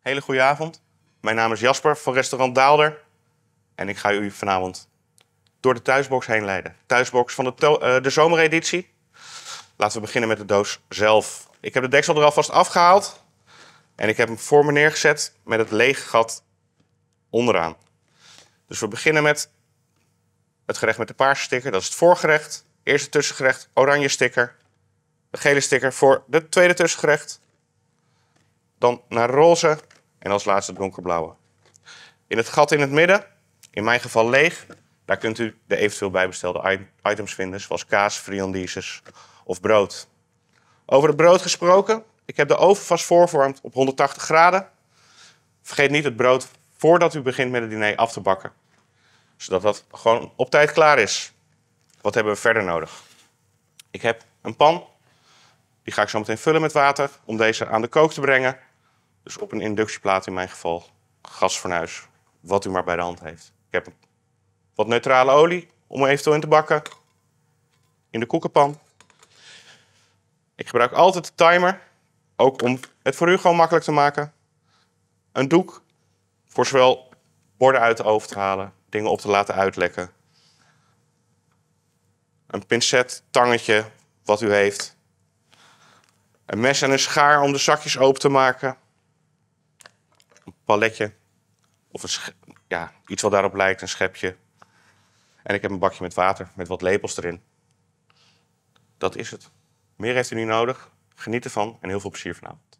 hele goede avond. Mijn naam is Jasper van restaurant Daalder. En ik ga u vanavond door de thuisbox heen leiden. Thuisbox van de, eh, de zomereditie. Laten we beginnen met de doos zelf. Ik heb de deksel er alvast afgehaald. En ik heb hem voor me neergezet met het lege gat onderaan. Dus we beginnen met het gerecht met de paarse sticker. Dat is het voorgerecht. Eerste tussengerecht, oranje sticker. De gele sticker voor het tweede tussengerecht. Dan naar roze. En als laatste donkerblauwe. In het gat in het midden, in mijn geval leeg, daar kunt u de eventueel bijbestelde items vinden, zoals kaas, friandises of brood. Over het brood gesproken, ik heb de oven vast voorverwarmd op 180 graden. Vergeet niet het brood voordat u begint met het diner af te bakken, zodat dat gewoon op tijd klaar is. Wat hebben we verder nodig? Ik heb een pan, die ga ik zo meteen vullen met water om deze aan de kook te brengen. Dus op een inductieplaat in mijn geval, gasfornuis, wat u maar bij de hand heeft. Ik heb wat neutrale olie om eventueel in te bakken. In de koekenpan. Ik gebruik altijd de timer, ook om het voor u gewoon makkelijk te maken. Een doek voor zowel borden uit de oven te halen, dingen op te laten uitlekken. Een pincet, tangetje, wat u heeft. Een mes en een schaar om de zakjes open te maken paletje. Of een ja, iets wat daarop lijkt, een schepje. En ik heb een bakje met water, met wat lepels erin. Dat is het. Meer heeft u niet nodig. Geniet ervan en heel veel plezier vanavond.